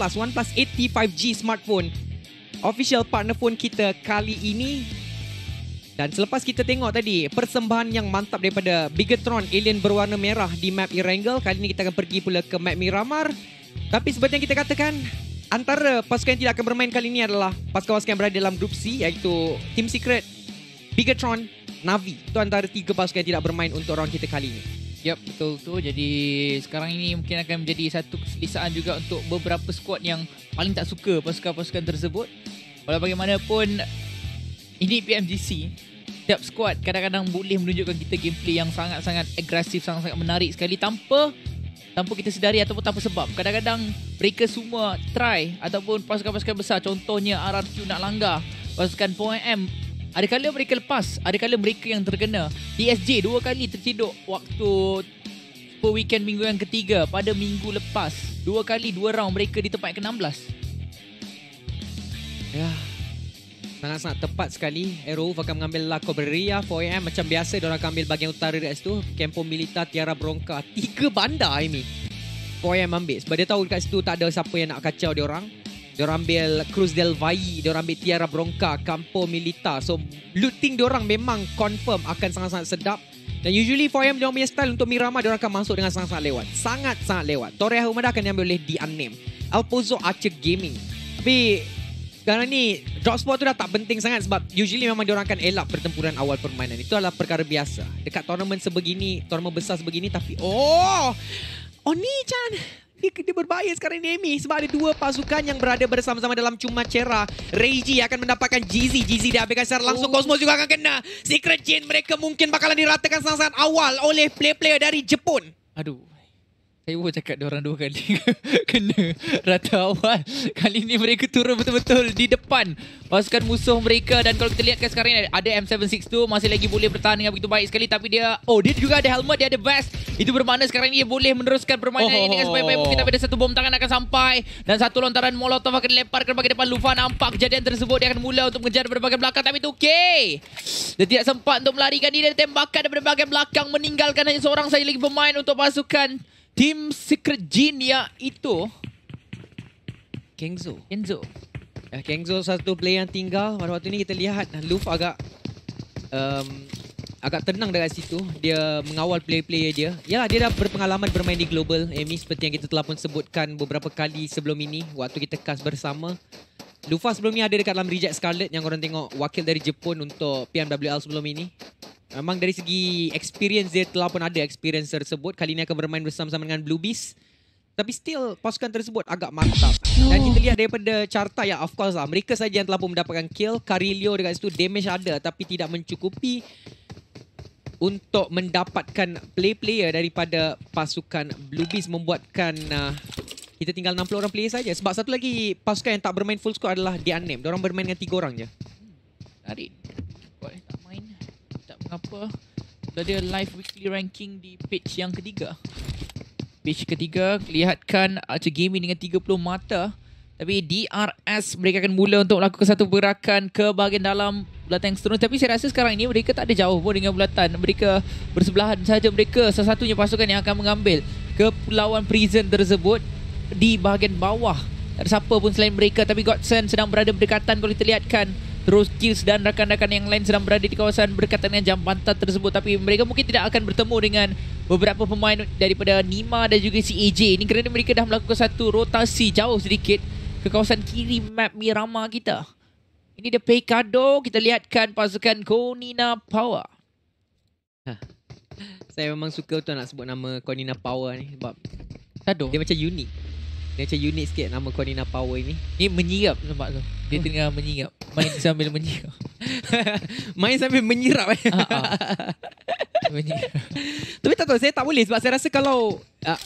OnePlus, OnePlus 8T 5G smartphone. Official partner phone kita kali ini. Dan selepas kita tengok tadi, persembahan yang mantap daripada Bigatron alien berwarna merah di map Irangel Kali ini kita akan pergi pula ke map Miramar. Tapi seperti yang kita katakan, antara pasukan yang tidak akan bermain kali ini adalah pasukan-pasukan yang berada dalam grup C iaitu Team Secret, Bigatron, Navi. Itu antara tiga pasukan yang tidak bermain untuk round kita kali ini. Yep, betul tu. Jadi sekarang ini mungkin akan menjadi satu kesilisaan juga untuk beberapa squad yang paling tak suka pasukan-pasukan tersebut. Walau bagaimanapun, ini PMGC. Setiap squad kadang-kadang boleh menunjukkan kita gameplay yang sangat-sangat agresif, sangat-sangat menarik sekali tanpa tanpa kita sedari ataupun tanpa sebab. Kadang-kadang mereka semua try ataupun pasukan-pasukan besar contohnya RRQ nak langgar pasukan 4M ada kala mereka lepas, ada kala mereka yang terkena. PSG e dua kali terciduk waktu per weekend minggu yang ketiga pada minggu lepas. Dua kali dua round mereka di tempat ke-16. Ya. Sangat-sangat tepat sekali. Erouf akan mengambil La Cobreria ya. 4AM. Macam biasa, dia akan ambil bahagian utara dekat situ. Kempo Milita, Tiara Bronca. Tiga bandar, ini. 4AM ambil. Sebab dia tahu dekat situ tak ada siapa yang nak kacau dia orang. Diorang ambil Cruz del Valle, diorang ambil Tiara Bronca, Campo Milita. So looting orang memang confirm akan sangat-sangat sedap. Dan usually for him, diorang punya style untuk Mirama, orang akan masuk dengan sangat-sangat lewat. Sangat-sangat lewat. Torreha Humada akan diambil oleh The Unnamed. Alpozo Archer Gaming. Tapi sekarang ni drop spot tu dah tak penting sangat sebab usually memang orang akan elak pertempuran awal permainan. Itu adalah perkara biasa. Dekat tournament sebegini, tournament besar sebegini tapi... Oh! Oni-chan! Oh, dia, dia berbahaya sekarang Nemi. Amy sebab ada dua pasukan yang berada bersama-sama dalam cuma cera. Reiji akan mendapatkan Jizzy. Jizzy dia ambilkan secara langsung. Oh. Cosmos juga akan kena. Secret Jin mereka mungkin bakalan diratakan sangat-sangat awal oleh player-player dari Jepun. Aduh. Saya pun cakap dia orang dua kali kena rata awal. Kali ni mereka turun betul-betul di depan pasukan musuh mereka dan kalau kita lihatkan sekarang ni ada M762 masih lagi boleh bertahan dengan begitu baik sekali tapi dia oh dia juga ada helmet dia ada vest. Itu bermakna sekarang ni dia boleh meneruskan permainan oh, oh ini dengan oh, sebaik-baik oh, mungkin tapi ada satu bom tangan akan sampai dan satu lontaran molotov akan dilemparkan bagi depan Lufa nampak kejadian tersebut dia akan mula untuk mengejar dari berbagai belakang tapi itu okey. Dia tidak sempat untuk melarikan diri dari tembakan dari berbagai belakang meninggalkan hanya seorang saja lagi pemain untuk pasukan Tim Secret Genia itu Kenzo. Kenzo. Ya, Kenzo satu player yang tinggal. Pada waktu ini kita lihat Luf agak um, agak tenang dekat situ. Dia mengawal player-player dia. Yalah dia dah berpengalaman bermain di global Amy eh, seperti yang kita telah pun sebutkan beberapa kali sebelum ini waktu kita cast bersama. Lufa sebelum ni ada dekat dalam Reject Scarlet yang korang tengok wakil dari Jepun untuk PMWL sebelum ini. Memang dari segi experience dia telah pun ada experience tersebut. Kali ini akan bermain bersama-sama dengan Blue Beast. Tapi still pasukan tersebut agak mantap. Dan kita lihat daripada carta ya, of course lah. Mereka saja yang telah pun mendapatkan kill. Carillo dekat situ damage ada tapi tidak mencukupi. Untuk mendapatkan play-player daripada pasukan Blue Beast membuatkan... Uh, kita tinggal 60 orang player saja. Sebab satu lagi pasukan yang tak bermain full squad adalah di Anem. Diorang bermain dengan tiga orang je. Tarik. Tak main apa dah ada live weekly ranking di page yang ketiga page ketiga lihatkan Archer Gaming dengan 30 mata tapi DRS mereka akan mula untuk melakukan satu gerakan ke bahagian dalam bulatan yang seterusnya. Tapi saya rasa sekarang ini mereka tak ada jauh pun dengan bulatan. Mereka bersebelahan saja mereka. Satu-satunya pasukan yang akan mengambil ke pulauan prison tersebut di bahagian bawah. Tak ada siapa pun selain mereka. Tapi Godsend sedang berada berdekatan kalau kita lihatkan. Terus Kills dan rakan-rakan yang lain sedang berada di kawasan berkaitan dengan jam pantat tersebut tapi mereka mungkin tidak akan bertemu dengan beberapa pemain daripada Nima dan juga si AJ ini kerana mereka dah melakukan satu rotasi jauh sedikit ke kawasan kiri map Mirama kita. Ini dia Pekado. Kita lihatkan pasukan Konina Power. Saya memang suka tu nak sebut nama Konina Power ni sebab Kado. dia macam unik. Dia macam unik sikit nama Kuanina Power ni. Ni menyirap nampak tu. Dia hmm. tengah menyirap. Main sambil menyirap. Main sambil menyirap. Eh. Ah, ah. Tapi tak tahu, saya tak boleh sebab saya rasa kalau... Uh,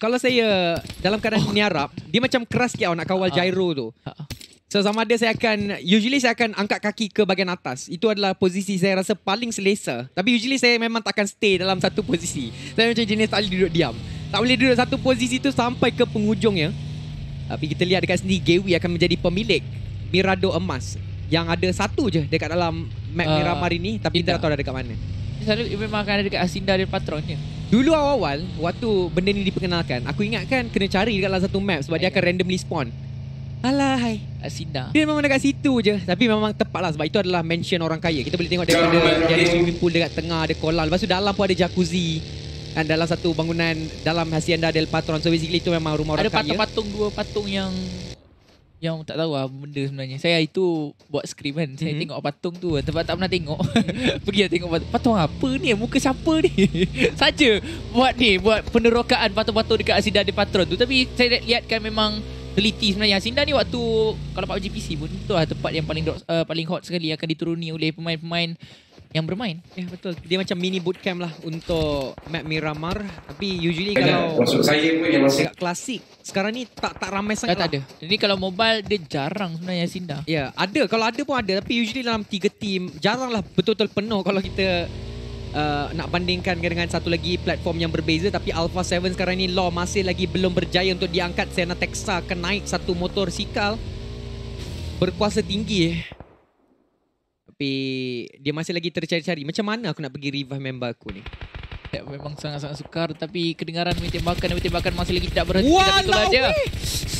kalau saya dalam keadaan oh. menyirap, dia macam keras sikit nak kawal uh-huh. gyro tu. Uh-huh. So sama ada saya akan usually saya akan angkat kaki ke bahagian atas. Itu adalah posisi saya rasa paling selesa. Tapi usually saya memang tak akan stay dalam satu posisi. Saya macam jenis tak boleh duduk diam. Tak boleh duduk satu posisi tu sampai ke penghujung ya. Tapi kita lihat dekat sini Gewi akan menjadi pemilik Mirado Emas. Yang ada satu je dekat dalam map uh, Miramar ini tapi kita tak tahu ada dekat mana. Selalu memang akan ada dekat Asinda dan Patronnya. Dulu awal-awal waktu benda ni diperkenalkan, aku ingat kan kena cari dekat dalam satu map sebab Ayah. dia eh. akan randomly spawn. Alahai Asinda Dia memang dekat situ je Tapi memang tepat lah Sebab itu adalah mansion orang kaya Kita boleh tengok dia ada, dia swimming pool dekat tengah Ada kolam Lepas tu dalam pun ada jacuzzi uh, dalam satu bangunan dalam hacienda del patron. So basically itu memang rumah orang kaya. Ada patung-patung dua patung yang yang tak tahu lah benda sebenarnya. Saya itu buat skrip kan. Saya mm-hmm. tengok patung tu Tempat tak pernah tengok. Pergi lah tengok patung. Patung apa ni? Muka siapa ni? Saja buat ni. Buat penerokaan patung-patung dekat Asinda di Patron tu. Tapi saya lihat kan memang teliti sebenarnya. Asinda ni waktu kalau Pak GPC pun tu lah tempat yang paling uh, paling hot sekali akan dituruni oleh pemain-pemain yang bermain. Ya betul. Dia macam mini bootcamp lah untuk Matt Miramar. Tapi usually kalau masuk saya pun yang masuk klasik. Sekarang ni tak tak ramai sangat. Eh, tak, lah. tak ada. Jadi kalau mobile dia jarang sebenarnya Sinda. Ya, ada. Kalau ada pun ada tapi usually dalam tiga team lah betul-betul penuh kalau kita uh, nak bandingkan dengan satu lagi platform yang berbeza tapi Alpha 7 sekarang ni law masih lagi belum berjaya untuk diangkat Sena Texa ke naik satu motor sikal berkuasa tinggi eh tapi dia masih lagi tercari-cari. Macam mana aku nak pergi revive member aku ni? Ya, memang sangat-sangat sukar tapi kedengaran demi tembakan demi tembakan masih lagi tidak berhenti Walau tapi saja.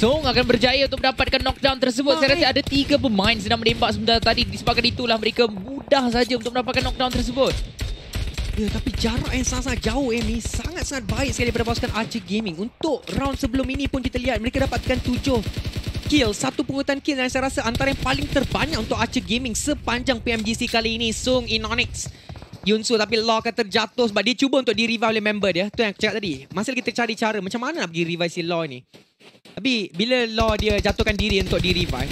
Song akan berjaya untuk mendapatkan knockdown tersebut. Walau. Saya rasa ada tiga pemain sedang menembak sebentar tadi. Disebabkan itulah mereka mudah saja untuk mendapatkan knockdown tersebut. Ya, tapi jarak yang sangat-sangat jauh Amy eh, sangat-sangat baik sekali daripada pasukan Archer Gaming. Untuk round sebelum ini pun kita lihat mereka dapatkan tujuh kill Satu pungutan kill Dan saya rasa Antara yang paling terbanyak Untuk Archer Gaming Sepanjang PMGC kali ini Sung Inonix Yunsu tapi law akan terjatuh Sebab dia cuba untuk Direvive oleh member dia tu yang aku cakap tadi Masa kita cari cara Macam mana nak pergi revive si law ni Tapi Bila law dia jatuhkan diri Untuk direvive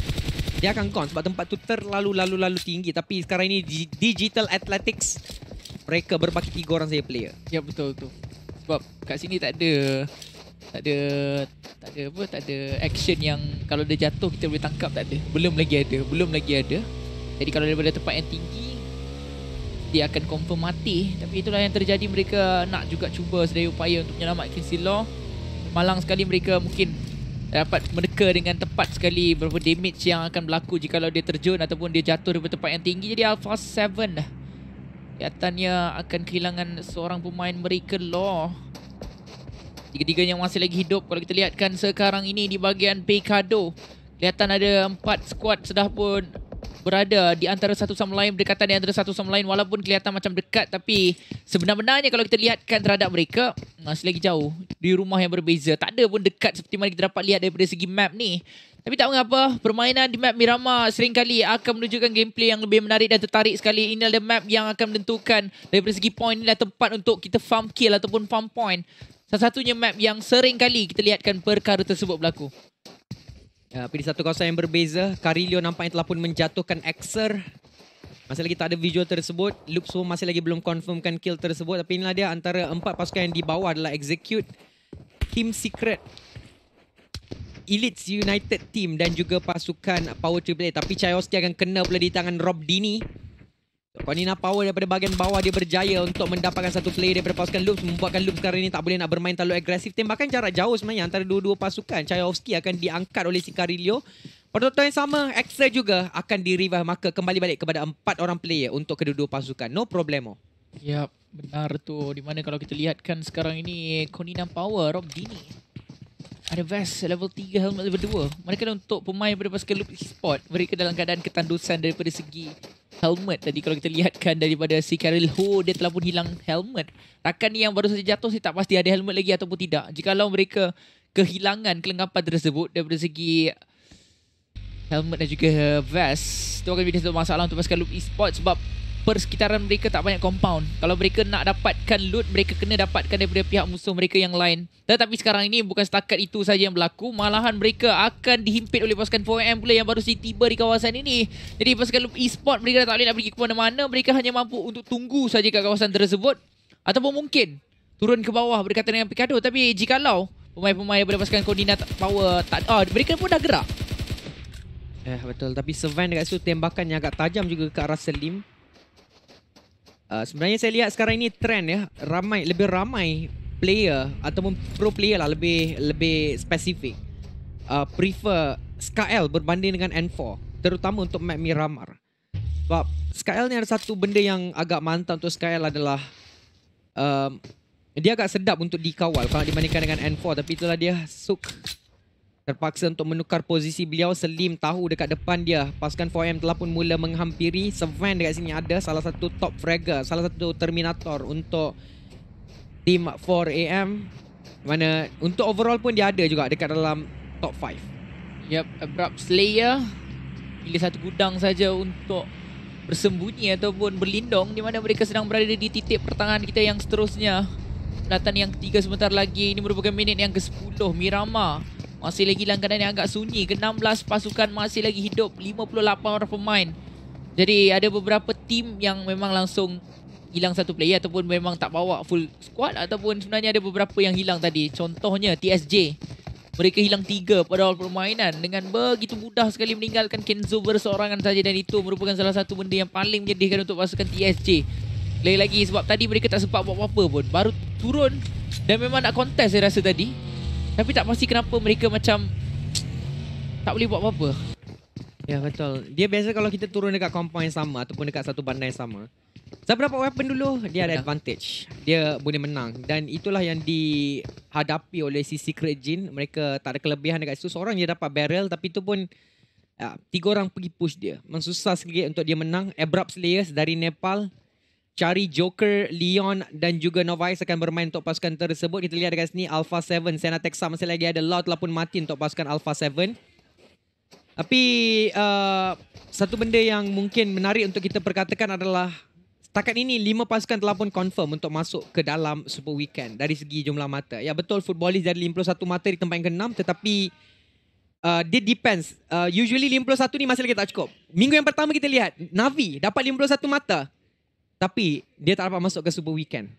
Dia akan gone Sebab tempat tu terlalu-lalu-lalu tinggi Tapi sekarang ini Digital Athletics Mereka berbagi tiga orang saya player Ya betul tu. Sebab kat sini tak ada tak ada tak ada apa tak ada action yang kalau dia jatuh kita boleh tangkap tak ada belum lagi ada belum lagi ada jadi kalau daripada tempat yang tinggi dia akan confirm mati tapi itulah yang terjadi mereka nak juga cuba sedaya upaya untuk menyelamatkan Silo malang sekali mereka mungkin dapat meneka dengan tepat sekali berapa damage yang akan berlaku jika kalau dia terjun ataupun dia jatuh daripada tempat yang tinggi jadi Alpha 7 kelihatannya akan kehilangan seorang pemain mereka law tiga tiga yang masih lagi hidup kalau kita lihatkan sekarang ini di bahagian Pekado. Kelihatan ada empat squad sudah pun berada di antara satu sama lain berdekatan di antara satu sama lain walaupun kelihatan macam dekat tapi sebenarnya kalau kita lihatkan terhadap mereka masih lagi jauh di rumah yang berbeza tak ada pun dekat seperti mana kita dapat lihat daripada segi map ni tapi tak mengapa permainan di map Mirama sering kali akan menunjukkan gameplay yang lebih menarik dan tertarik sekali ini adalah map yang akan menentukan daripada segi point inilah tempat untuk kita farm kill ataupun farm point Salah satunya map yang sering kali kita lihatkan perkara tersebut berlaku. Ya, pilih satu kawasan yang berbeza. Karilio nampaknya telah pun menjatuhkan Xer. Masih lagi tak ada visual tersebut. Loop semua masih lagi belum confirmkan kill tersebut. Tapi inilah dia antara empat pasukan yang di bawah adalah Execute. Team Secret. Elites United Team dan juga pasukan Power Triple A. Tapi Chaos dia akan kena pula di tangan Rob Dini. Panina Power daripada bahagian bawah dia berjaya untuk mendapatkan satu play daripada pasukan Loops membuatkan Loops sekarang ini tak boleh nak bermain terlalu agresif tembakan jarak jauh sebenarnya antara dua-dua pasukan Chayovsky akan diangkat oleh Sicarilio Pertonton yang sama, Extra juga akan di revive maka kembali balik kepada empat orang player untuk kedua-dua pasukan. No problemo. Ya, benar tu. Di mana kalau kita lihatkan sekarang ini, Konina Power, Rob Dini. Ada vest level 3, helmet level 2. Mereka untuk pemain daripada pasukan loop spot. Mereka dalam keadaan ketandusan daripada segi helmet tadi kalau kita lihatkan daripada si Carol Ho dia telah pun hilang helmet. Rakan ni yang baru saja jatuh si tak pasti ada helmet lagi ataupun tidak. Jikalau mereka kehilangan kelengkapan tersebut daripada segi helmet dan juga vest, itu akan menjadi satu masalah untuk pasukan Loop Esports sebab persekitaran mereka tak banyak compound. Kalau mereka nak dapatkan loot, mereka kena dapatkan daripada pihak musuh mereka yang lain. Tetapi sekarang ini bukan setakat itu saja yang berlaku. Malahan mereka akan dihimpit oleh pasukan 4M pula yang baru saja tiba di kawasan ini. Jadi pasukan loot e-sport mereka tak boleh nak pergi ke mana-mana. Mereka hanya mampu untuk tunggu saja kat kawasan tersebut. Ataupun mungkin turun ke bawah berdekatan dengan Picado. Tapi jika jikalau pemain-pemain daripada pasukan koordinat power tak Oh, mereka pun dah gerak. Eh betul tapi Sven dekat situ tembakan yang agak tajam juga ke arah Selim uh, sebenarnya saya lihat sekarang ini trend ya ramai lebih ramai player ataupun pro player lah lebih lebih spesifik uh, ah, prefer SKL berbanding dengan N4 terutama untuk map Miramar sebab SKL ni ada satu benda yang agak mantap untuk SKL adalah um, dia agak sedap untuk dikawal kalau dibandingkan dengan N4 tapi itulah dia suka terpaksa untuk menukar posisi beliau Selim tahu dekat depan dia pasukan 4M telah pun mula menghampiri Sven dekat sini ada salah satu top fragger salah satu terminator untuk tim 4AM mana untuk overall pun dia ada juga dekat dalam top 5 yep abrupt slayer pilih satu gudang saja untuk bersembunyi ataupun berlindung di mana mereka sedang berada di titik pertahanan kita yang seterusnya Datang yang ketiga sebentar lagi Ini merupakan minit yang ke-10 Mirama masih lagi langganan yang agak sunyi. Ke-16 pasukan masih lagi hidup. 58 orang pemain. Jadi ada beberapa tim yang memang langsung hilang satu player ataupun memang tak bawa full squad ataupun sebenarnya ada beberapa yang hilang tadi. Contohnya TSJ. Mereka hilang tiga pada awal permainan dengan begitu mudah sekali meninggalkan Kenzo berseorangan saja dan itu merupakan salah satu benda yang paling menyedihkan untuk pasukan TSJ. Lagi-lagi sebab tadi mereka tak sempat buat apa-apa pun. Baru turun dan memang nak kontes saya rasa tadi. Tapi tak pasti kenapa mereka macam tak boleh buat apa-apa. Ya yeah, betul. Dia biasa kalau kita turun dekat compound yang sama ataupun dekat satu bandai yang sama. Siapa dapat weapon dulu, dia ada ya. advantage. Dia boleh menang. Dan itulah yang dihadapi oleh si Secret Jin. Mereka tak ada kelebihan dekat situ. Seorang dia dapat barrel tapi itu pun uh, tiga orang pergi push dia. Memang susah sikit untuk dia menang. Abrupt Slayers dari Nepal cari Joker, Leon dan juga Novice akan bermain untuk pasukan tersebut. Kita lihat dekat sini Alpha 7, Sena Texa masih lagi ada Law telah pun mati untuk pasukan Alpha 7. Tapi uh, satu benda yang mungkin menarik untuk kita perkatakan adalah setakat ini lima pasukan telah pun confirm untuk masuk ke dalam Super Weekend dari segi jumlah mata. Ya betul footballist dari 51 mata di tempat yang ke-6 tetapi Uh, it depends. Uh, usually 51 ni masih lagi tak cukup. Minggu yang pertama kita lihat, Navi dapat 51 mata. Tapi dia tak dapat masuk ke Super Weekend.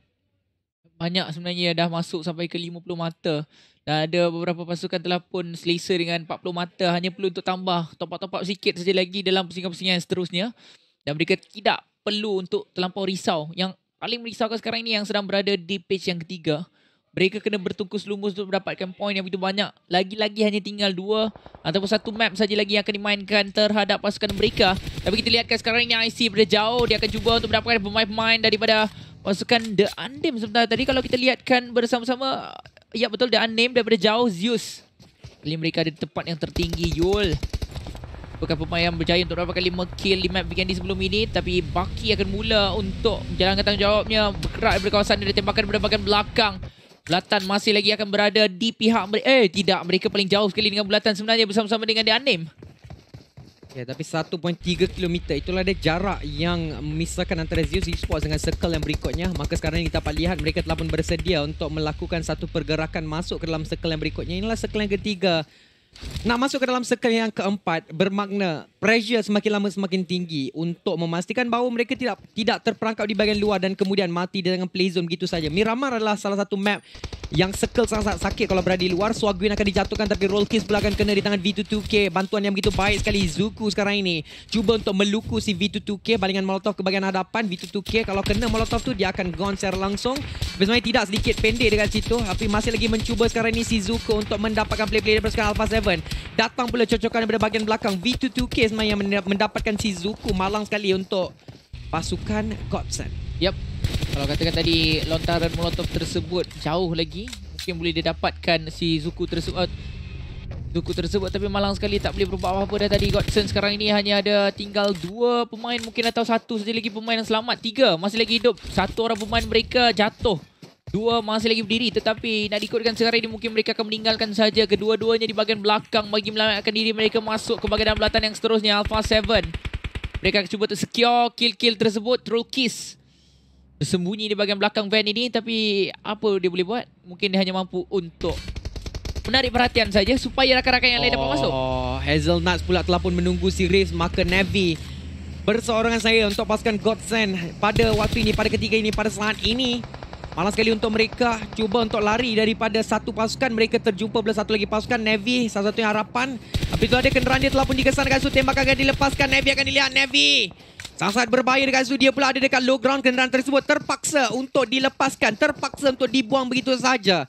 Banyak sebenarnya dah masuk sampai ke 50 mata. Dan ada beberapa pasukan telah pun selesa dengan 40 mata. Hanya perlu untuk tambah topak-topak sikit saja lagi dalam pusingan-pusingan seterusnya. Dan mereka tidak perlu untuk terlampau risau. Yang paling merisaukan sekarang ini yang sedang berada di page yang ketiga. Mereka kena bertungkus lumus untuk mendapatkan poin yang begitu banyak. Lagi-lagi hanya tinggal dua ataupun satu map saja lagi yang akan dimainkan terhadap pasukan mereka. Tapi kita lihatkan sekarang ini IC berada jauh. Dia akan cuba untuk mendapatkan pemain-pemain daripada pasukan The Undame sebentar tadi. Kalau kita lihatkan bersama-sama, ya betul The Undame daripada jauh Zeus. Kali mereka ada tempat yang tertinggi Yul. Bukan pemain yang berjaya untuk dapatkan 5 kill di map Vigandi sebelum ini. Tapi Baki akan mula untuk menjalankan tanggungjawabnya. Berkerak daripada kawasan dia. Dia tembakan daripada belakang. Bulatan masih lagi akan berada di pihak mereka. Eh, tidak. Mereka paling jauh sekali dengan bulatan sebenarnya bersama-sama dengan The Unnamed. Ya, tapi 1.3 km itulah dia jarak yang memisahkan antara Zeus Esports dengan circle yang berikutnya. Maka sekarang ini kita dapat lihat mereka telah pun bersedia untuk melakukan satu pergerakan masuk ke dalam circle yang berikutnya. Inilah circle yang ketiga nak masuk ke dalam circle yang keempat bermakna pressure semakin lama semakin tinggi untuk memastikan bahawa mereka tidak tidak terperangkap di bahagian luar dan kemudian mati dengan play zone begitu saja. Miramar adalah salah satu map yang sekel sangat sakit kalau berada di luar. Swagwin akan dijatuhkan tapi roll kiss pula akan kena di tangan V22K. Bantuan yang begitu baik sekali Zuku sekarang ini. Cuba untuk meluku si V22K. Balingan Molotov ke bahagian hadapan. V22K kalau kena Molotov tu dia akan gone secara langsung. Tapi sebenarnya tidak sedikit pendek dekat situ. Tapi masih lagi mencuba sekarang ini si Zuku untuk mendapatkan play-play daripada sekarang Alpha 7. Datang pula cocokan daripada bahagian belakang. V22K sebenarnya mendapatkan si Zuku malang sekali untuk pasukan Godson. Yep, kalau katakan tadi lontaran molotov tersebut jauh lagi Mungkin boleh dia dapatkan si Zuku tersebut Zuku tersebut tapi malang sekali tak boleh berubah apa-apa dah tadi Godson sekarang ini hanya ada tinggal dua pemain mungkin atau satu saja lagi pemain yang selamat Tiga masih lagi hidup Satu orang pemain mereka jatuh Dua masih lagi berdiri tetapi nak diikutkan sekarang ini mungkin mereka akan meninggalkan saja kedua-duanya di bahagian belakang bagi melamatkan diri mereka masuk ke bahagian dalam belatan yang seterusnya Alpha 7. Mereka cuba tersecure kill-kill tersebut. troll kiss bersembunyi di bahagian belakang van ini tapi apa dia boleh buat? Mungkin dia hanya mampu untuk menarik perhatian saja supaya rakan-rakan yang lain dapat masuk. Oh, Hazelnuts pula telah pun menunggu si Riz maka Navy berseorangan saya untuk pasukan Godsend pada waktu ini, pada ketiga ini, pada saat ini. Malas sekali untuk mereka cuba untuk lari daripada satu pasukan. Mereka terjumpa belah satu lagi pasukan. Navy, salah satu yang harapan. Tapi tu ada kenderaan dia telah pun dikesankan. So, tembakan akan dilepaskan. Navy akan dilihat. Navy Sangat berbahaya dengan itu. Dia pula ada dekat low ground. Kenderaan tersebut terpaksa untuk dilepaskan. Terpaksa untuk dibuang begitu saja.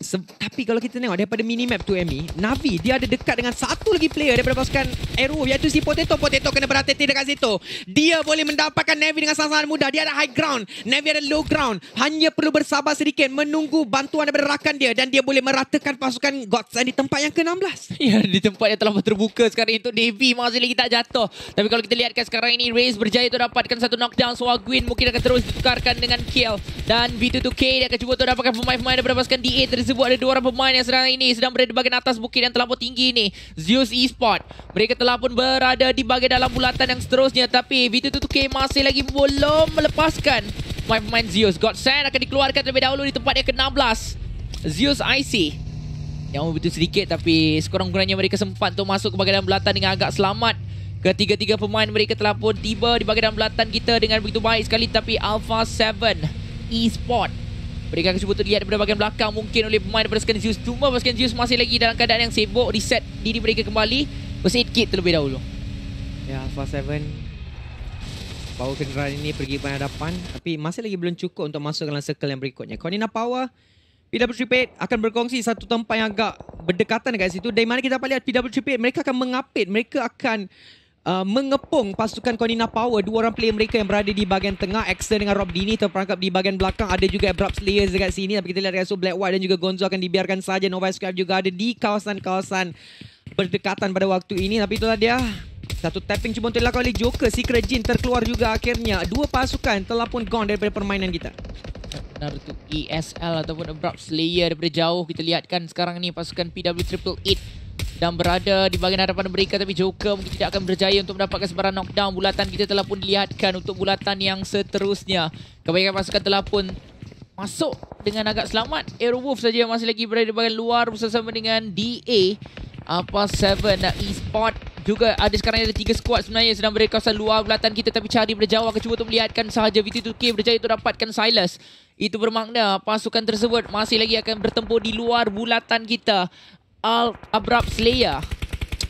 Se- tapi kalau kita tengok daripada minimap tu me Navi dia ada dekat dengan satu lagi player daripada pasukan Aero iaitu si Potato. Potato kena berhati-hati dekat situ. Dia boleh mendapatkan Navi dengan sangat-sangat mudah. Dia ada high ground. Navi ada low ground. Hanya perlu bersabar sedikit menunggu bantuan daripada rakan dia dan dia boleh meratakan pasukan Gods di tempat yang ke-16. Ya, di tempat yang terlalu terbuka sekarang itu Navi masih lagi tak jatuh. Tapi kalau kita lihatkan sekarang ini, Raze berjaya untuk dapatkan satu knockdown. So, Aguin mungkin akan terus ditukarkan dengan kill. Dan V2-2K dia akan cuba untuk dapatkan pemain-pemain daripada pasukan DA tersebut tersebut ada dua orang pemain yang sedang ini sedang berada di bahagian atas bukit yang terlalu tinggi ini. Zeus Esport. Mereka telah pun berada di bahagian dalam bulatan yang seterusnya tapi V22K masih lagi belum melepaskan pemain-pemain Zeus. Godsend akan dikeluarkan terlebih dahulu di tempat yang ke-16. Zeus IC. Yang betul sedikit tapi sekurang-kurangnya mereka sempat untuk masuk ke bahagian dalam bulatan dengan agak selamat. Ketiga-tiga pemain mereka telah pun tiba di bahagian dalam bulatan kita dengan begitu baik sekali tapi Alpha 7 Esport. Berikan kesempatan lihat daripada bahagian belakang mungkin oleh pemain daripada Skenzius. Cuma Skenzius masih lagi dalam keadaan yang sibuk. Reset diri mereka kembali. Versi kit terlebih dahulu. Ya, Alpha 7. Power kenderaan ini pergi ke hadapan. Tapi masih lagi belum cukup untuk masuk dalam circle yang berikutnya. Kornina Power. PW38 akan berkongsi satu tempat yang agak berdekatan dekat situ. Dari mana kita dapat lihat PW38, mereka akan mengapit. Mereka akan uh, mengepung pasukan Konina Power. Dua orang player mereka yang berada di bahagian tengah. Axel dengan Rob Dini terperangkap di bahagian belakang. Ada juga Abrupt Slayers dekat sini. Tapi kita lihat dengan so Black White dan juga Gonzo akan dibiarkan saja. Nova Squad juga ada di kawasan-kawasan berdekatan pada waktu ini. Tapi itulah dia. Satu tapping cuma untuk dilakukan oleh Joker. Secret Jin terkeluar juga akhirnya. Dua pasukan telah pun gone daripada permainan kita. Benar itu ESL ataupun Abrupt Slayer daripada jauh. Kita lihatkan sekarang ni pasukan PW888 dan berada di bahagian hadapan mereka tapi Joker mungkin tidak akan berjaya untuk mendapatkan sebarang knockdown bulatan kita telah pun dilihatkan untuk bulatan yang seterusnya kebanyakan pasukan telah pun masuk dengan agak selamat Airwolf saja yang masih lagi berada di bahagian luar bersama dengan DA apa 7 e-sport juga ada sekarang ada tiga squad sebenarnya sedang berada kawasan luar bulatan kita tapi cari berjawa akan cuba untuk melihatkan sahaja VT2K berjaya untuk dapatkan Silas itu bermakna pasukan tersebut masih lagi akan bertempur di luar bulatan kita Al Abrab Slayer.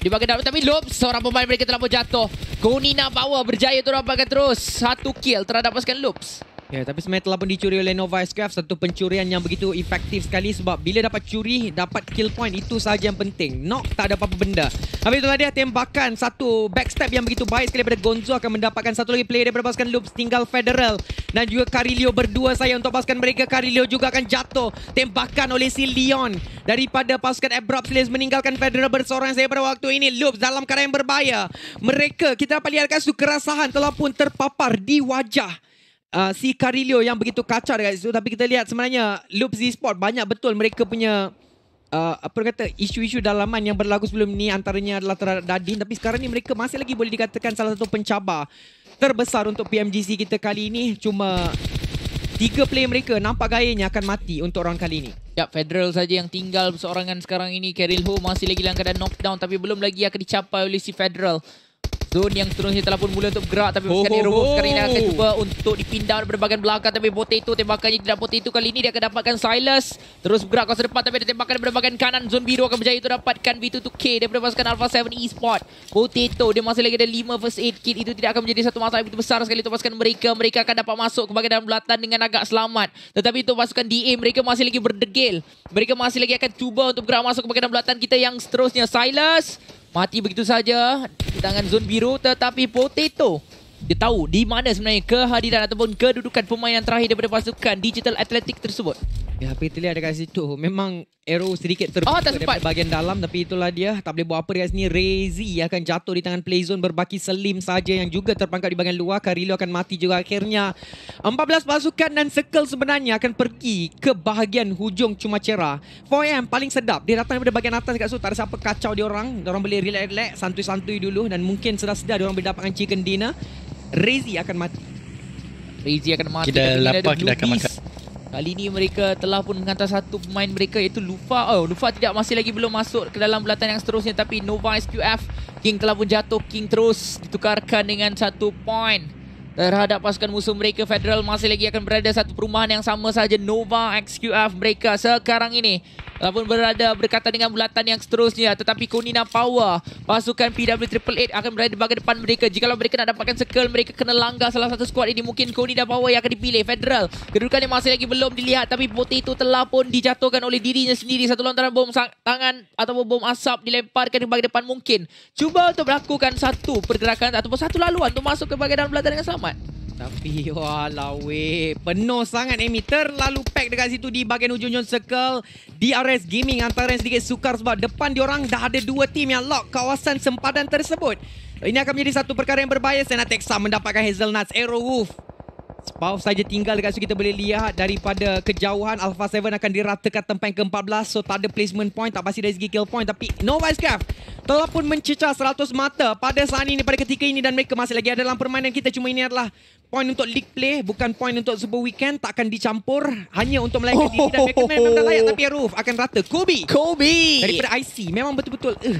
di bagi dapat tapi loop. Seorang pemain mereka terlalu jatuh. Kunina bawa berjaya terlambatkan terus. Satu kill terhadap pasukan Loops. Ya, yeah, tapi sebenarnya telah pun dicuri oleh Nova Icecraft. Satu pencurian yang begitu efektif sekali sebab bila dapat curi, dapat kill point. Itu sahaja yang penting. Knock tak ada apa-apa benda. Habis itu tadi tembakan satu backstep yang begitu baik sekali daripada Gonzo akan mendapatkan satu lagi player daripada pasukan Loops tinggal Federal. Dan juga Carilio berdua saya untuk pasukan mereka. Carilio juga akan jatuh tembakan oleh si Leon daripada pasukan Abrupt Slays meninggalkan Federal bersorang saya pada waktu ini. Loops dalam keadaan yang berbahaya. Mereka kita dapat lihatkan suku telah pun terpapar di wajah uh, si Carillo yang begitu kacau dekat situ tapi kita lihat sebenarnya Loop Z Sport banyak betul mereka punya uh, apa kata isu-isu dalaman yang berlaku sebelum ni antaranya adalah terhadap Dadin tapi sekarang ni mereka masih lagi boleh dikatakan salah satu pencabar terbesar untuk PMGC kita kali ini cuma tiga player mereka nampak gayanya akan mati untuk orang kali ini. Ya, Federal saja yang tinggal seorangan sekarang ini. Carilho masih lagi dalam dan knockdown tapi belum lagi akan dicapai oleh si Federal. Zone yang seterusnya telah pun mula untuk bergerak tapi oh, sekali robot oh, sekarang ini akan cuba untuk dipindah daripada bahagian belakang tapi potato tembakannya tidak potato kali ini dia akan dapatkan Silas terus bergerak ke depan tapi dia tembakan daripada bahagian kanan zone biru akan berjaya itu dapatkan V2K daripada pasukan Alpha 7 eSport potato dia masih lagi ada 5 first aid kit itu tidak akan menjadi satu masalah begitu besar sekali untuk pasukan mereka mereka akan dapat masuk ke bahagian dalam belatan dengan agak selamat tetapi itu pasukan DA mereka masih lagi berdegil mereka masih lagi akan cuba untuk bergerak masuk ke bahagian dalam belatan kita yang seterusnya Silas Mati begitu saja di tangan zon biru tetapi Potato dia tahu di mana sebenarnya kehadiran ataupun kedudukan pemain yang terakhir daripada pasukan Digital Athletic tersebut. Ya, tapi Peter Lee ada kat situ. Memang Arrow sedikit terpukul oh, daripada bahagian dalam. Tapi itulah dia. Tak boleh buat apa dekat sini. Rezi akan jatuh di tangan Playzone Berbaki Selim saja yang juga terpangkat di bahagian luar. Karilo akan mati juga akhirnya. 14 pasukan dan Circle sebenarnya akan pergi ke bahagian hujung cuma cerah. 4M paling sedap. Dia datang daripada bahagian atas dekat situ. Tak ada siapa kacau dia orang. Dia orang boleh relax-relax. Santui-santui dulu. Dan mungkin sedar-sedar dia orang boleh dapatkan chicken dinner. Rezi akan mati. Rezi akan mati. Kita lapar, kita akan makan. Kali ini mereka telah pun menghantar satu pemain mereka iaitu Lufa. Oh, Lufa tidak masih lagi belum masuk ke dalam belatan yang seterusnya tapi Nova SQF King telah pun jatuh King terus ditukarkan dengan satu point terhadap pasukan musuh mereka Federal masih lagi akan berada satu perumahan yang sama saja Nova XQF mereka sekarang ini walaupun berada berkaitan dengan bulatan yang seterusnya tetapi Kunina Power pasukan PW888 akan berada di bahagian depan mereka jika mereka nak dapatkan circle mereka kena langgar salah satu squad ini mungkin Kunina Power yang akan dipilih Federal kedudukan yang masih lagi belum dilihat tapi bot itu telah pun dijatuhkan oleh dirinya sendiri satu lontaran bom tangan atau bom asap dilemparkan di bahagian depan mungkin cuba untuk melakukan satu pergerakan ataupun satu laluan untuk masuk ke bahagian dalam bulatan yang sama. Mat. Tapi wah lawe penuh sangat Amy terlalu pack dekat situ di bahagian hujung-hujung circle DRS Gaming antara yang sedikit sukar sebab depan diorang dah ada dua tim yang lock kawasan sempadan tersebut. Ini akan menjadi satu perkara yang berbahaya. Senatexa mendapatkan Hazelnuts Arrow Wolf. Spouse saja tinggal dekat situ kita boleh lihat daripada kejauhan Alpha 7 akan diratakan tempat yang ke-14 so tak ada placement point tak pasti dari segi kill point tapi no Nova cap. telah pun mencecah 100 mata pada saat ini pada ketika ini dan mereka masih lagi ada dalam permainan kita cuma ini adalah point untuk league play bukan point untuk super weekend tak akan dicampur hanya untuk melayakan diri dan mereka oh. memang dah layak tapi Roof akan rata Kobe Kobe daripada IC memang betul-betul uh,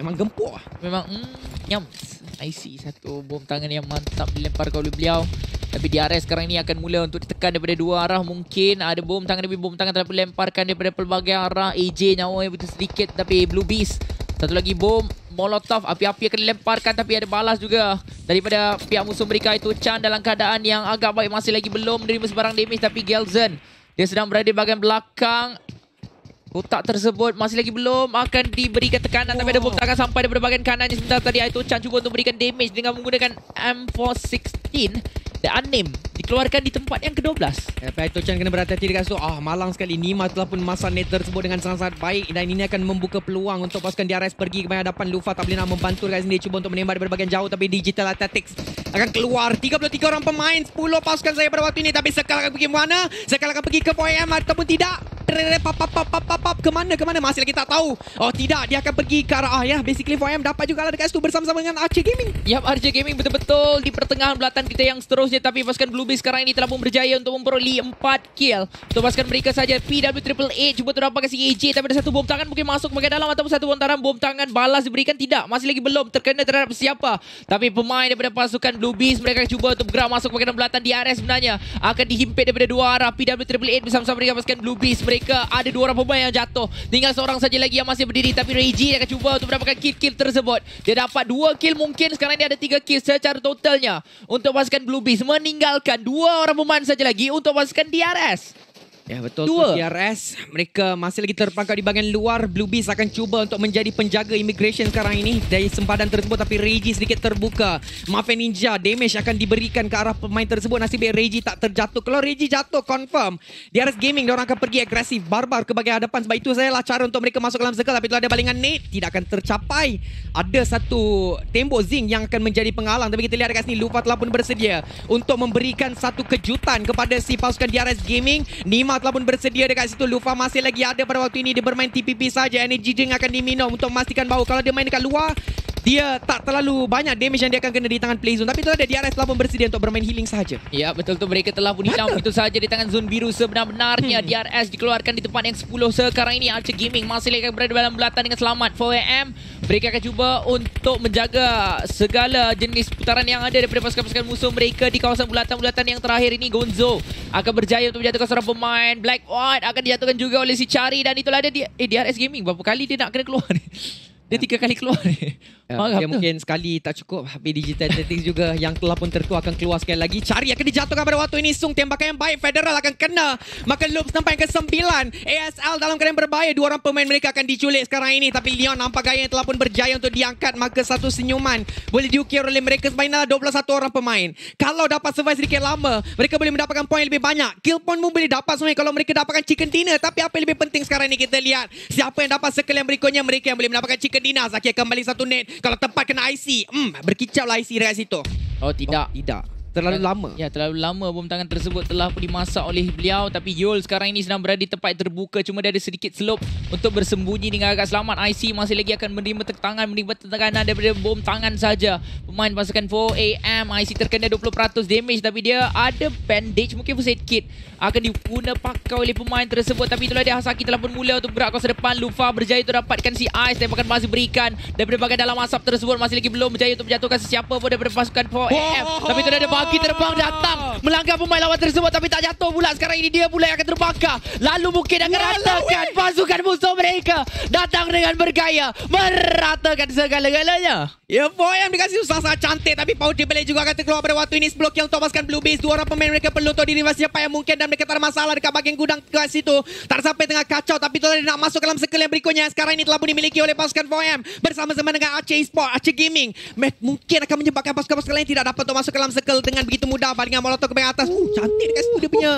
memang gempur memang mm, nyams IC Satu bom tangan yang mantap dilempar kau oleh beliau Tapi DRS sekarang ni akan mula untuk ditekan daripada dua arah Mungkin ada bom tangan lebih bom tangan telah dilemparkan daripada pelbagai arah AJ nyawa yang betul sedikit tapi Blue Beast Satu lagi bom Molotov api-api akan dilemparkan tapi ada balas juga Daripada pihak musuh mereka itu Chan dalam keadaan yang agak baik Masih lagi belum menerima sebarang damage tapi Gelzen Dia sedang berada di bahagian belakang Kotak tersebut masih lagi belum akan diberikan tekanan. Wow. Tapi ada oh. bom tak akan sampai daripada bahagian kanan Sebentar tadi Aito Chan cuba untuk berikan damage dengan menggunakan M416 dan Anim dikeluarkan di tempat yang ke-12. Faito Chan kena berhati-hati dekat situ. Ah, malang sekali. Nima telah pun masa net tersebut dengan sangat-sangat baik. Dan ini akan membuka peluang untuk pasukan DRS pergi ke bahagian hadapan. Lufa tak boleh nak membantu dekat sini. Dia cuba untuk menembak daripada bahagian jauh. Tapi Digital Athletics akan keluar. 33 orang pemain. 10 pasukan saya pada waktu ini. Tapi Sekal akan pergi ke mana? Sekal akan pergi ke 4 ataupun tidak? Ke mana ke mana Masih lagi tak tahu Oh tidak Dia akan pergi ke arah ah, ya Basically 4 dapat juga lah dekat situ Bersama-sama dengan RJ Gaming Yap RJ Gaming betul-betul Di pertengahan belatan kita yang seterusnya Tapi pasukan Blue sekarang ini telah pun berjaya untuk memperoleh 4 kill. Tumpaskan mereka saja PW Triple H cuba terdapat kasi AJ tapi ada satu bom tangan mungkin masuk ke dalam ataupun satu bom tangan bom tangan balas diberikan tidak. Masih lagi belum terkena terhadap siapa. Tapi pemain daripada pasukan Blue Beast mereka cuba untuk bergerak masuk ke dalam belatan di area sebenarnya. Akan dihimpit daripada dua arah PW Triple H bersama-sama mereka pasukan Blue Beast. Mereka ada dua orang pemain yang jatuh. Tinggal seorang saja lagi yang masih berdiri tapi Reggie akan cuba untuk mendapatkan kill-kill tersebut. Dia dapat dua kill mungkin sekarang ini ada tiga kill secara totalnya. Untuk pasukan Blue Beast meninggalkan dua orang pemain saja lagi untuk masukkan DRS. Ya betul Dua. PRS Mereka masih lagi terperangkap di bahagian luar Blue Beast akan cuba untuk menjadi penjaga immigration sekarang ini Dari sempadan tersebut Tapi Reji sedikit terbuka Mafia Ninja Damage akan diberikan ke arah pemain tersebut Nasibnya Reji tak terjatuh Kalau Reji jatuh confirm Di Gaming orang akan pergi agresif Barbar ke bahagian hadapan Sebab itu saya lah cara untuk mereka masuk dalam circle Tapi itu ada balingan Nate Tidak akan tercapai Ada satu tembok Zing yang akan menjadi penghalang Tapi kita lihat dekat sini Lufa telah pun bersedia Untuk memberikan satu kejutan kepada si pasukan DRS Gaming Nima Lufa telah pun bersedia dekat situ. Lufa masih lagi ada pada waktu ini. Dia bermain TPP saja. Energy drink akan diminum untuk memastikan bahawa kalau dia main dekat luar, dia tak terlalu banyak damage yang dia akan kena di tangan play zone tapi tu ada DRS telah pun bersedia untuk bermain healing sahaja ya betul tu mereka telah pun hilang itu sahaja di tangan zone biru sebenarnya hmm. DRS dikeluarkan di tempat yang 10 sekarang ini Archer Gaming masih lagi berada dalam belatan dengan selamat 4AM mereka akan cuba untuk menjaga segala jenis putaran yang ada daripada pasukan-pasukan musuh mereka di kawasan bulatan-bulatan yang terakhir ini Gonzo akan berjaya untuk menjatuhkan seorang pemain Black White akan dijatuhkan juga oleh si Cari dan itulah dia eh DRS Gaming berapa kali dia nak kena keluar ni dia tiga kali keluar ni. Ya, Marah betul. Mungkin sekali tak cukup. Tapi digital tactics juga yang telah pun tertua akan keluar sekali lagi. Cari akan dijatuhkan pada waktu ini. Sung tembakan yang baik. Federal akan kena. Maka loop sampai ke sembilan. ASL dalam keadaan berbahaya. Dua orang pemain mereka akan diculik sekarang ini. Tapi Leon nampak gaya yang telah pun berjaya untuk diangkat. Maka satu senyuman boleh diukir oleh mereka. Sebenarnya adalah 21 orang pemain. Kalau dapat survive sedikit lama, mereka boleh mendapatkan poin lebih banyak. Kill point pun boleh dapat sebenarnya kalau mereka dapatkan chicken dinner. Tapi apa yang lebih penting sekarang ini kita lihat. Siapa yang dapat circle yang berikutnya, mereka yang boleh mendapatkan chicken Dina Zakir kembali satu net. Kalau tempat kena IC, hmm, berkicau lah IC dekat situ. Oh, tidak. Oh, tidak. Terlalu Dan, lama. Ya, terlalu lama bom tangan tersebut telah dimasak oleh beliau. Tapi Yul sekarang ini sedang berada di tempat terbuka. Cuma dia ada sedikit selop untuk bersembunyi dengan agak selamat. IC masih lagi akan menerima tekanan, menerima tekanan daripada bom tangan saja. Pemain pasukan 4AM. IC terkena 20% damage. Tapi dia ada bandage. Mungkin first aid kit akan diguna pakai oleh pemain tersebut. Tapi itulah dia Hasaki telah pun mula untuk bergerak ke depan. Lufa berjaya untuk dapatkan si Ice. Tembakan masih berikan. Daripada bagian dalam asap tersebut. Masih lagi belum berjaya untuk menjatuhkan sesiapa pun daripada pasukan 4AM. Oh. Tapi itulah dia bagi terbang datang Melanggar pemain lawan tersebut Tapi tak jatuh pula Sekarang ini dia pula yang akan terbakar Lalu mungkin akan meratakan eh. Pasukan musuh mereka Datang dengan bergaya Meratakan segala-galanya Ya boy yang dikasih susah sangat cantik Tapi Paul Dibble juga akan terkeluar pada waktu ini 10 yang tobaskan Blue Base Dua orang pemain mereka perlu untuk diri apa yang mungkin Dan mereka tak ada masalah Dekat bagian gudang ke situ Tak sampai tengah kacau Tapi tu nak masuk ke dalam sekel yang berikutnya Sekarang ini telah pun dimiliki oleh pasukan 4 Bersama-sama dengan Aceh Sport, Aceh Gaming Mungkin akan menyebabkan pasukan-pasukan lain Tidak dapat untuk masuk ke dalam sekel dengan begitu mudah palingan molotov ke bawah atas. Uh, cantik dekat situ dia punya.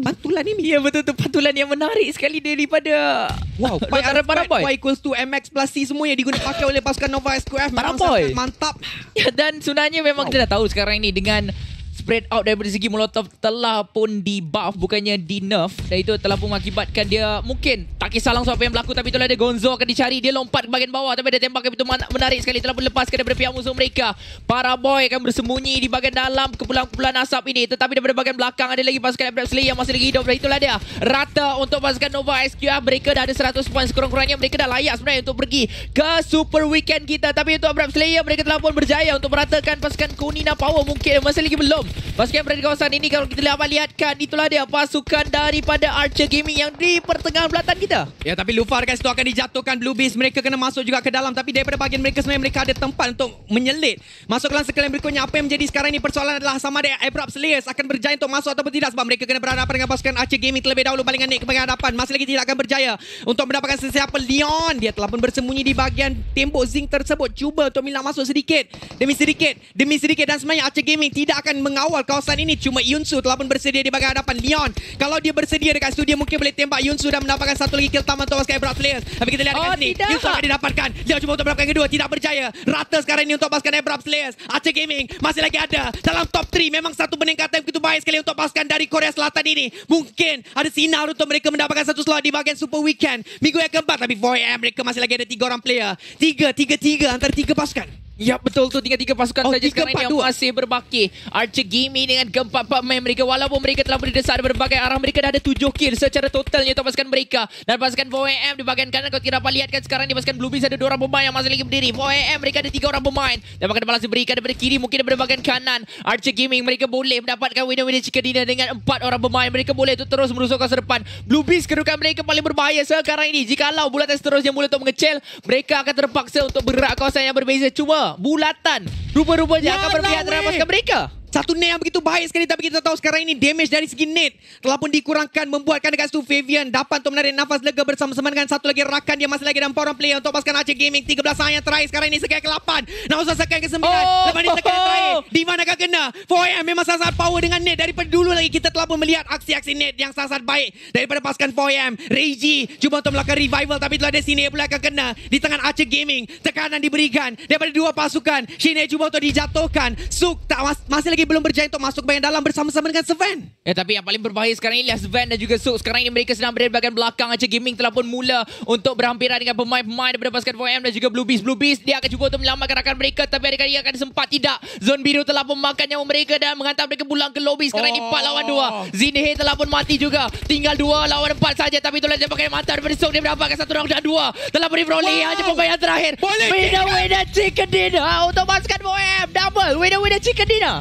Pantulan ini. Ya betul tu pantulan yang menarik sekali daripada Wow, Pai Arab Para Boy. Pai MX Plus C semua yang digunakan pakai oleh pasukan Nova SQF. Para Boy. Mantap. Ya, dan sebenarnya memang wow. kita dah tahu sekarang ini dengan spread out daripada segi Molotov telah pun di buff bukannya di nerf dan itu telah pun mengakibatkan dia mungkin tak kisah langsung apa yang berlaku tapi itulah dia Gonzo akan dicari dia lompat ke bahagian bawah tapi dia tembak ke pintu menarik sekali telah pun lepaskan daripada pihak musuh mereka para boy akan bersembunyi di bahagian dalam kepulan-kepulan asap ini tetapi daripada bahagian belakang ada lagi pasukan Abrax Lee yang masih lagi hidup dan itulah dia rata untuk pasukan Nova SQR mereka dah ada 100 poin sekurang-kurangnya mereka dah layak sebenarnya untuk pergi ke Super Weekend kita tapi itu Abrax Lee mereka telah pun berjaya untuk meratakan pasukan Kunina Power mungkin masih lagi belum Pasukan yang berada di kawasan ini kalau kita lihat lihatkan itulah dia pasukan daripada Archer Gaming yang di pertengahan belatan kita. Ya tapi Lufar kan situ akan dijatuhkan Blue Beast. Mereka kena masuk juga ke dalam tapi daripada bahagian mereka sebenarnya mereka ada tempat untuk menyelit. Masuk ke langsung berikutnya apa yang menjadi sekarang ini persoalan adalah sama ada Abrupt Slayers akan berjaya untuk masuk ataupun tidak sebab mereka kena berhadapan dengan pasukan Archer Gaming terlebih dahulu paling naik ke hadapan. Masih lagi tidak akan berjaya untuk mendapatkan sesiapa Leon. Dia telah pun bersembunyi di bahagian tembok zinc tersebut. Cuba untuk minta masuk sedikit demi sedikit demi sedikit dan sebenarnya Archer Gaming tidak akan mengawal awal kawasan ini cuma Yunsu telah pun bersedia di bahagian hadapan Leon kalau dia bersedia dekat situ dia mungkin boleh tembak Yunsu dan mendapatkan satu lagi kill taman Thomas Kaibrat player tapi kita lihat oh, dekat sini Yunsu akan didapatkan Dia cuba untuk mendapatkan kedua tidak berjaya rata sekarang ini untuk pasukan Kaibrat players Ace Gaming masih lagi ada dalam top 3 memang satu peningkatan begitu baik sekali untuk pasukan dari Korea Selatan ini mungkin ada sinar untuk mereka mendapatkan satu slot di bahagian Super Weekend minggu yang keempat tapi 4 m mereka masih lagi ada tiga orang player tiga tiga tiga antara tiga pasukan Ya betul tu tinggal tiga pasukan oh, saja sekarang empat, yang dua. masih berbaki. Archer Gimi dengan keempat empat main mereka walaupun mereka telah berdesak dari berbagai arah mereka dah ada tujuh kill secara totalnya untuk pasukan mereka. Dan pasukan VOM di bahagian kanan kau tidak dapat lihatkan sekarang di pasukan Bluebeans ada dua orang pemain yang masih lagi berdiri. VOM mereka ada tiga orang pemain. Dan bahagian balas diberikan daripada kiri mungkin daripada bahagian kanan. Archer Gaming mereka boleh mendapatkan winner-winner jika dina dengan empat orang pemain mereka boleh itu terus merusak ke depan. Bluebeans kedudukan mereka paling berbahaya sekarang ini. Jikalau bulat seterusnya mula untuk mengecil mereka akan terpaksa untuk bergerak kawasan yang berbeza. Cuma bulatan rupa-rupanya ya akan berpihak terhadap mereka. Satu net yang begitu baik sekali tapi kita tahu sekarang ini damage dari segi net telah pun dikurangkan membuatkan dekat situ Fabian dapat untuk menarik nafas lega bersama-sama dengan satu lagi rakan dia masih lagi dalam power play untuk pasukan AC Gaming 13 saat yang terakhir sekarang ini sekian ke-8 nak usah sekian ke-9 oh. lepas ini sekian yang terakhir di mana kau kena 4AM memang sangat-sangat power dengan net daripada dulu lagi kita telah pun melihat aksi-aksi net yang sangat-sangat baik daripada pasukan 4AM Reiji cuba untuk melakukan revival tapi telah ada sini pula akan kena di tangan AC Gaming tekanan diberikan daripada dua pasukan Shinee cuba untuk dijatuhkan Suk tak mas masih lagi ini belum berjaya untuk masuk ke bagian dalam bersama-sama dengan Sven. Ya tapi yang paling berbahaya sekarang ini adalah Sven dan juga Sook. Sekarang ini mereka sedang berada di bagian belakang. Aja Gaming telah pun mula untuk berhampiran dengan pemain-pemain daripada Basket 4 dan juga Blue Beast. Blue Beast dia akan cuba untuk melambatkan rakan mereka tapi adakah dia akan sempat tidak? Zon biru telah pun makan nyawa mereka dan menghantar mereka pulang ke lobby. Sekarang oh. ini 4 lawan dua. Oh. Zinehe telah pun mati juga. Tinggal dua lawan empat saja tapi itulah dia pakai mata daripada Sook. Dia mendapatkan satu round dan dua. Telah pun diperoleh. Wow. Hanya pemain yang terakhir. Boleh. Winner, winner, chicken dinner. Untuk Basket 4 Double. Winner, winner, chicken dinner.